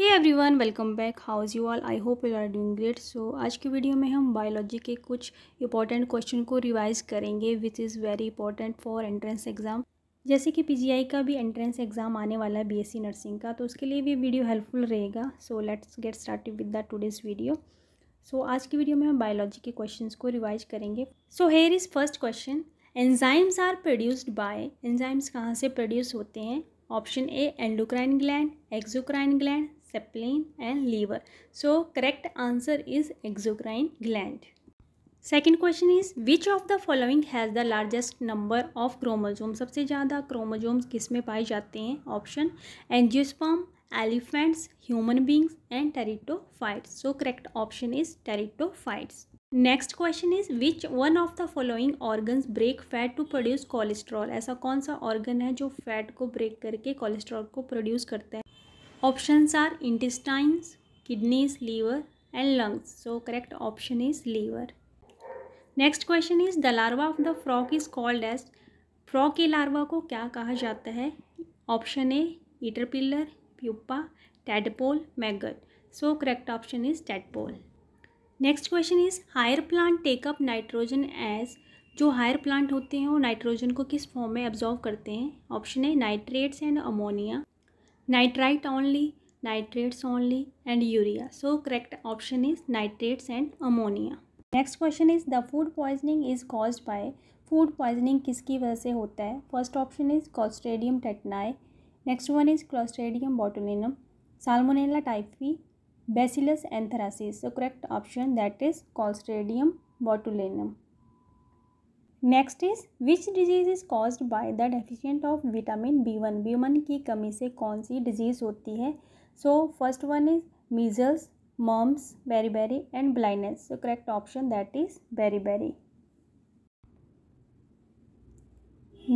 Hey everyone welcome back is you all I hope you are doing great so आज की video में हम biology के कुछ इंपॉर्टेंट क्वेश्चन को रिवाइज करेंगे which is very important for entrance exam जैसे कि पीजीआई का भी एंट्रेंस एग्ज़ाम आने वाला है बीएससी नर्सिंग का तो उसके लिए भी वीडियो हेल्पफुल रहेगा so let's get start with the today's video so आज की वीडियो में हम बायोलॉजी के क्वेश्चन को रिवाइज करेंगे so here is first question enzymes are produced by enzymes कहाँ से प्रोड्यूस होते हैं option A endocrine gland exocrine gland spleen and liver so correct answer is exocrine gland second question is which of the following has the largest number of chromosome सबसे ज़्यादा chromosomes किस में पाए जाते हैं option angiosperm elephants human beings and pterido pteridophytes so correct option is pteridophytes next question is which one of the following organ break fat to produce cholesterol ऐसा कौन सा ऑर्गन है जो फैट को ब्रेक करके कोलेस्ट्रॉल को produce करता है options are intestines kidneys liver and lungs so correct option is liver next question is the larva of the frog is called as frog के larva को क्या कहा जाता है option a caterpillar pupa tadpole maggot so correct option is tadpole next question is higher plant take up nitrogen as जो higher plant होते हैं वो नाइट्रोजन को किस फॉर्म में एब्जॉर्व करते हैं ऑप्शन है nitrates and ammonia nitrite only nitrates only and urea so correct option is nitrates and ammonia next question is the food poisoning is cause by food poisoning किसकी वजह से होता है first option is clostridium tetani next one is clostridium botulinum salmonella typhi bacillus anthracis so correct option that is clostridium botulinum next is which disease is caused by the deficient of vitamin B one B one की कमी से कौन सी disease होती है so first one is measles beri beriberi and blindness so correct option that is beriberi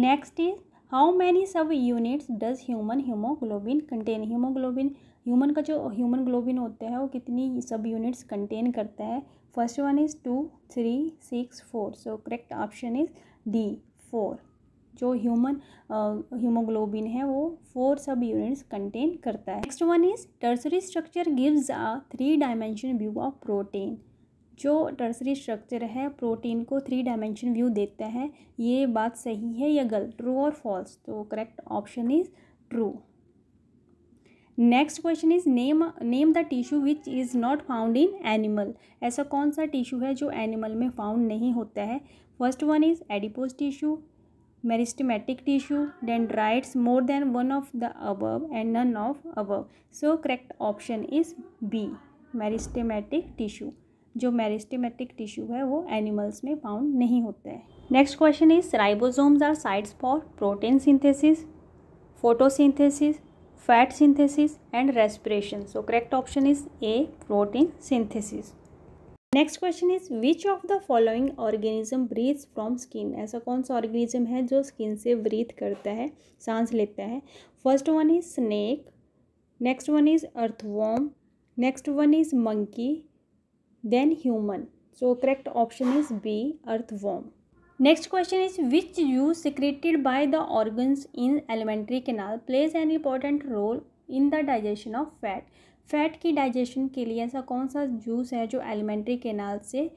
next is how many sub units does human haemoglobin contain haemoglobin human का जो human globin होता है वो कितनी सब यूनिट्स कंटेन करता है first one is two three six four so correct option is D four जो ह्यूमन हीमोग्लोबिन है वो फोर सब यूनिट्स कंटेन करता है next one is tertiary structure gives a three dimension view of protein जो tertiary structure है protein को three dimension view देता है ये बात सही है या गलत ट्रू और फॉल्स तो correct option is true next question is name name the tissue which is not found in animal ऐसा कौन सा टिश्यू है जो एनिमल में फाउंड नहीं होता है first one is adipose tissue meristematic tissue dendrites more than one of the above and none of above so correct option is B meristematic tissue जो मेरिस्टमेटिक टिश्यू है वो एनिमल्स में फाउंड नहीं होता है next question is ribosomes are sites for protein synthesis photosynthesis fat synthesis and respiration so correct option is A protein synthesis next question is which of the following organism breathe from skin ऐसा कौन सा organism है जो skin से breathe करता है सांस लेता है first one is snake next one is earthworm next one is monkey then human so correct option is B earthworm next question is which you secreted by the organs in alimentary canal plays an important role in the digestion of fat fat की digestion के लिए ऐसा कौन सा juice है जो alimentary canal से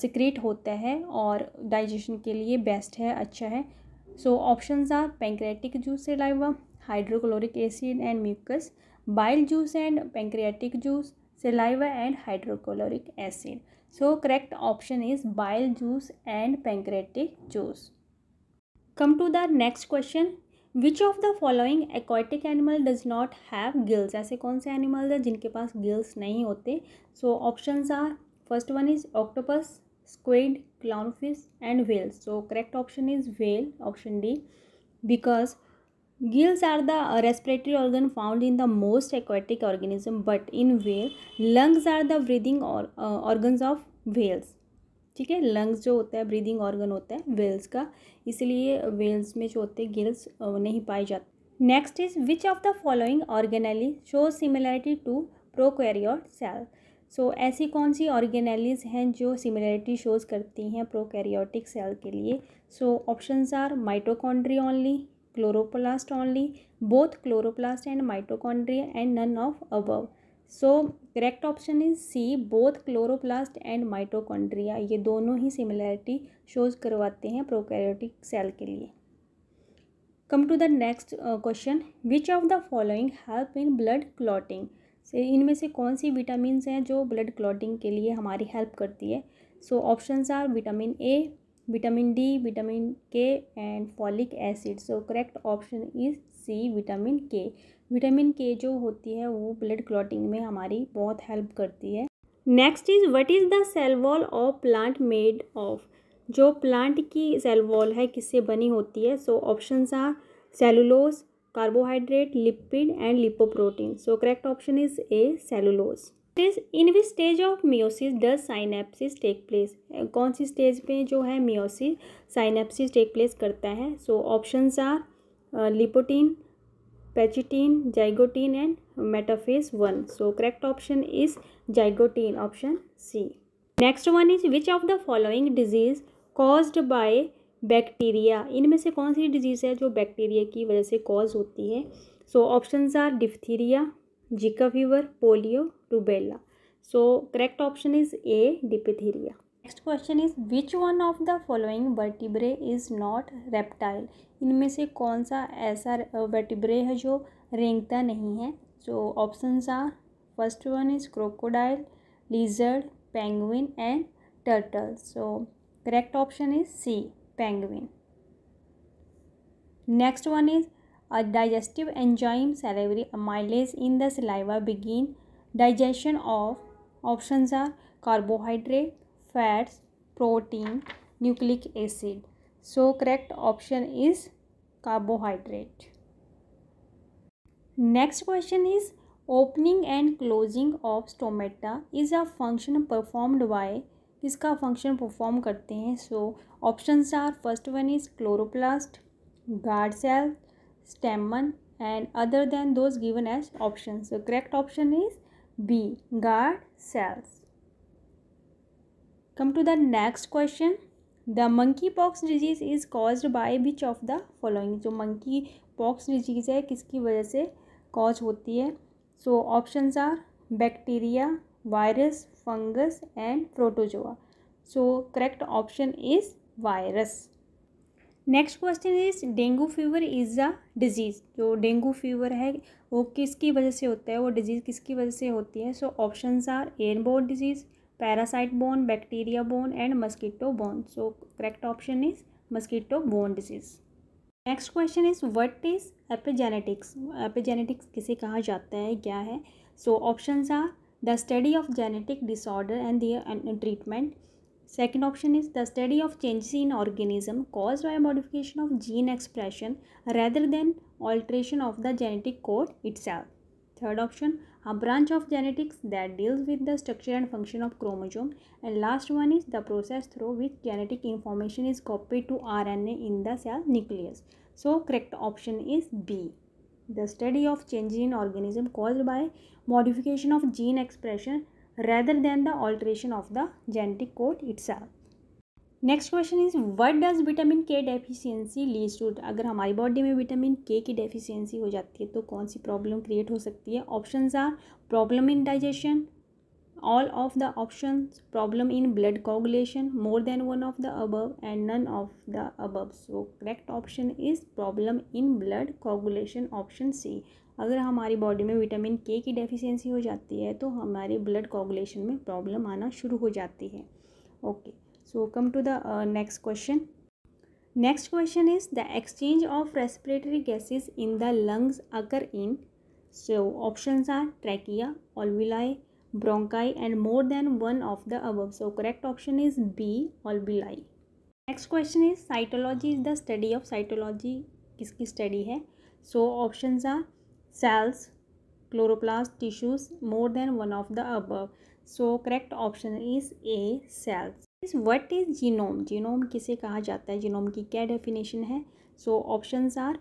secrete होता है और डाइजेशन के लिए बेस्ट है अच्छा है so option are pancreatic juice saliva hydrochloric acid and mucus bile juice and pancreatic juice saliva and hydrochloric acid so correct option is bile juice and pancreatic juice come to the next question which of the following aquatic animal does not have gills ऐसे कौन से animals हैं जिनके पास gills नहीं होते so options are first one is octopus squid clownfish and whale so correct option is whale option D because Gills are the uh, respiratory organ found in the most aquatic organism, but in whale, lungs are the breathing or, uh, organs of whales. ठीक है lungs जो होता है breathing organ होता है Wales का इसलिए Wales में जो होते हैं गिल्स uh, नहीं पाए जाते next is which of the following organelle show similarity to prokaryote cell so ऐसी कौन सी ऑर्गेनलीज हैं जो सिमिलैरिटी शोज करती हैं प्रोकैरियोटिक सेल के लिए so options are mitochondria only chloroplast only both chloroplast and mitochondria and none of above so correct option is C both chloroplast and mitochondria ये दोनों ही सिमिलैरिटी शोज करवाते हैं प्रोकैरियोटिक सेल के लिए come to the next question which of the following help in blood clotting से इनमें से कौन सी विटामिन हैं जो ब्लड क्लॉटिंग के लिए हमारी हेल्प करती है so option are vitamin A vitamin D vitamin K and folic acid so correct option is C vitamin K vitamin K जो होती है वो ब्लड क्लॉटिंग में हमारी बहुत हेल्प करती है next is what is the cell wall of plant made of जो प्लांट की सेल वॉल है किससे बनी होती है so option are cellulose carbohydrate lipid and lipoprotein so correct option is A cellulose in which stage of meiosis does synapsis take place कौन सी stage पे जो है मियोसिस साइनेप्सिस टेक प्लेस करता है so options are leptotene pachytene zygotene and metaphase one so correct option is zygotene option C next one is which of the following disease caused by bacteria इनमें से कौन सी disease है जो bacteria की वजह से कॉज होती है so options are diphtheria Zika fever polio rubella so correct option is A diphtheria next question is which one of the following vertebrae is not reptile इनमें से कौन सा ऐसा वर्टिब्रे है जो रेंगता नहीं है so option are first one is crocodile lizard penguin and turtle so correct option is C penguin next one is a digestive enzyme salivary amylase in the saliva begin digestion of option are carbohydrate fats protein nucleic acid so correct option is carbohydrate next question is opening and closing of stomata is a function performed by किसका function perform करते हैं so option are first one is chloroplast guard cell stamen and other than those given as option so correct option is b guard cells come to the next question the monkey pox disease is caused by which of the following जो monkey pox disease है किसकी वजह से cause होती है so options are bacteria virus fungus and protozoa so correct option is virus next question is dengue fever is a disease जो dengue fever है वो किसकी वजह से होता है वो डिजीज़ किसकी वजह से होती है so option are airborne disease parasite borne bacteria borne and mosquito borne so correct option is mosquito borne disease next question is what is epigenetics epigenetics किसे कहा जाता है क्या है so option are the study of genetic disorder and their treatment Second option is the study of changes in organism caused by modification of gene expression rather than alteration of the genetic code itself. Third option, a branch of genetics that deals with the structure and function of chromosome. And last one is the process through which genetic information is copied to RNA in the cell nucleus. So correct option is B. The study of changes in organism caused by modification of gene expression rather than the alteration of the genetic code itself. Next question is what does vitamin K deficiency leads to अगर हमारी body में vitamin के की deficiency हो जाती है तो कौन सी प्रॉब्लम क्रिएट हो सकती है options are problem in digestion all of the options problem in blood coagulation more than one of the above and none of the above so correct option is problem in blood coagulation option C अगर हमारी body में vitamin के की deficiency हो जाती है तो हमारे ब्लड कोगुलेशन में प्रॉब्लम आना शुरू हो जाती है okay so come to the next question next question is the exchange of respiratory gases in the lungs occur in so option are trachea alveoli bronchi and more than one of the above so correct option is B alveoli next question is cytology is the study of cytology किसकी study है so option are cells, chloroplast, tissues, more than one of the above. So correct option is A cells. What is genome? Genome किसे कहा जाता है genome की क्या definition है So options are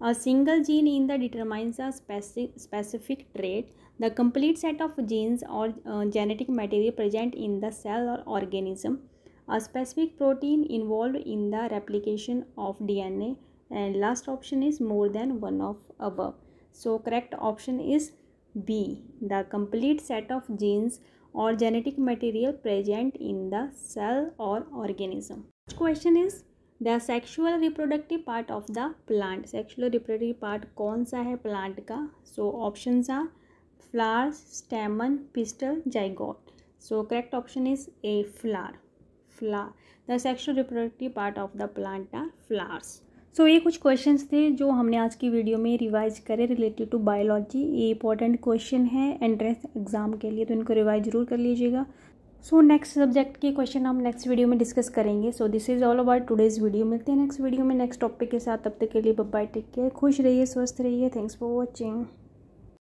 a single gene in the determines a specific, specific trait. The complete set of genes or uh, genetic material present in the cell or organism. A specific protein involved in the replication of DNA. And last option is more than one of above. So correct option is B the complete set of genes और genetic material present in the cell और organism question is the sexual reproductive part of the plant sexual reproductive part कौन सा है plant का so option are flowers stamen pistil zygote so correct option is A flower flower the sexual reproductive part of the plant are flowers so so, ये कुछ questions थे जो हमने आज की वीडियो में रिवाइज करे रिलेटेड टू बायोलॉजी ये इंपॉर्टेंट क्वेश्चन है एंट्रेंस एग्ज़ाम के लिए तो इनको रिवाइज ज़रूर कर लीजिएगा सो नेक्स्ट सब्जेक्ट के क्वेश्चन हम नेक्स्ट वीडियो में डिस्कस करेंगे so this is all about today's video मिलते हैं नेक्स्ट वीडियो में नेक्स्ट टॉपिक के साथ तब तक के लिए बब्बाई टेक केयर खुश रहिए स्वस्थ रहिए थैंक्स फॉर वॉचिंग